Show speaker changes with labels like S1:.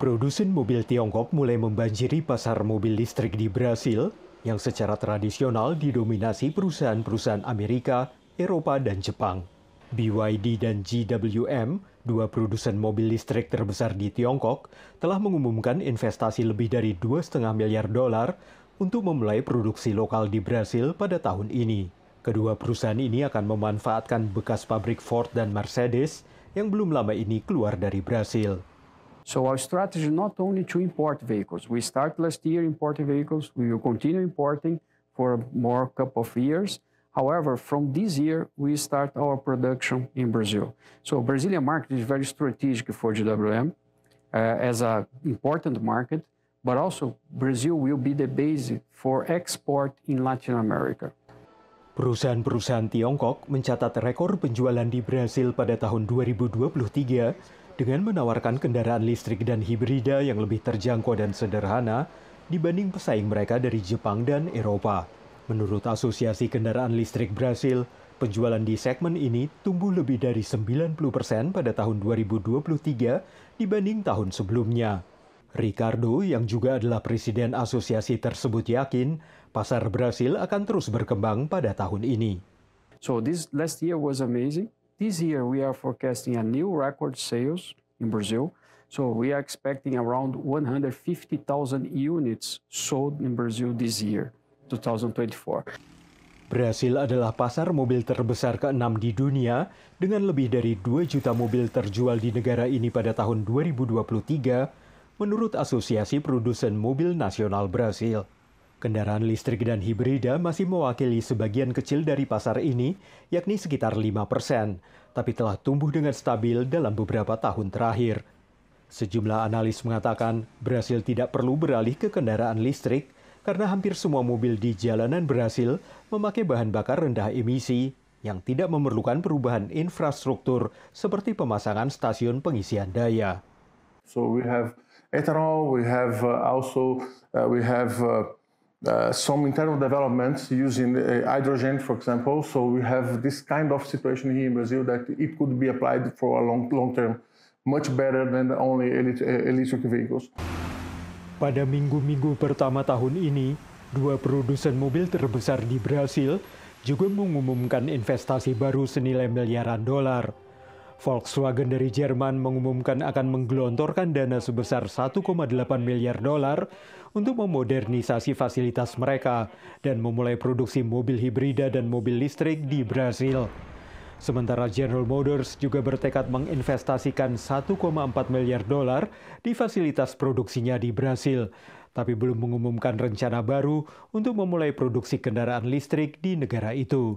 S1: Produsen mobil Tiongkok mulai membanjiri pasar mobil listrik di Brasil yang secara tradisional didominasi perusahaan-perusahaan Amerika, Eropa, dan Jepang. BYD dan GWM, dua produsen mobil listrik terbesar di Tiongkok, telah mengumumkan investasi lebih dari 2,5 miliar dolar untuk memulai produksi lokal di Brasil pada tahun ini. Kedua perusahaan ini akan memanfaatkan bekas pabrik Ford dan Mercedes yang belum lama ini keluar dari Brasil.
S2: So our strategy not only to import vehicles. We start last year importing vehicles. We will continue importing for more couple of years. However, from this year, we start our production in Brazil. So Brazilian market is very strategic for GWM uh, as an important market, but also Brazil will be the base for export in Latin America.
S1: Perusahaan-perusahaan Tiongkok mencatat rekor penjualan di Brasil pada tahun 2023 dengan menawarkan kendaraan listrik dan hibrida yang lebih terjangkau dan sederhana dibanding pesaing mereka dari Jepang dan Eropa. Menurut Asosiasi Kendaraan Listrik Brasil, penjualan di segmen ini tumbuh lebih dari 90 persen pada tahun 2023 dibanding tahun sebelumnya. Ricardo, yang juga adalah presiden asosiasi tersebut yakin, pasar Brasil akan terus berkembang pada tahun ini. So this last
S2: year was amazing. This year, we are forecasting a new record sales in Brazil. We are expecting around 150,000 units sold in Brazil this year, 2024.
S1: Brazil adalah pasar mobil terbesar keenam di dunia dengan lebih dari 2 juta mobil terjual di negara ini pada tahun 2023 menurut Asosiasi Produsen Mobil Nasional Brazil. Kendaraan listrik dan hibrida masih mewakili sebagian kecil dari pasar ini, yakni sekitar 5 persen, tapi telah tumbuh dengan stabil dalam beberapa tahun terakhir. Sejumlah analis mengatakan Brasil tidak perlu beralih ke kendaraan listrik karena hampir semua mobil di jalanan Brasil memakai bahan bakar rendah emisi yang tidak memerlukan perubahan infrastruktur seperti pemasangan stasiun pengisian daya.
S2: So we have ethanol, we have uh, also uh, we have uh, Uh, some internal developments using uh, hydrogen, for example. So we have this kind of situation here in Brazil that it could be applied for a long, long term, much better than the only uh, electric vehicles.
S1: Pada minggu-minggu pertama tahun ini, dua produsen mobil terbesar di Brasil juga mengumumkan investasi baru senilai miliaran dolar. Volkswagen dari Jerman mengumumkan akan menggelontorkan dana sebesar 1,8 miliar dolar untuk memodernisasi fasilitas mereka dan memulai produksi mobil hibrida dan mobil listrik di Brasil. Sementara General Motors juga bertekad menginvestasikan 1,4 miliar dolar di fasilitas produksinya di Brasil, tapi belum mengumumkan rencana baru untuk memulai produksi kendaraan listrik di negara itu.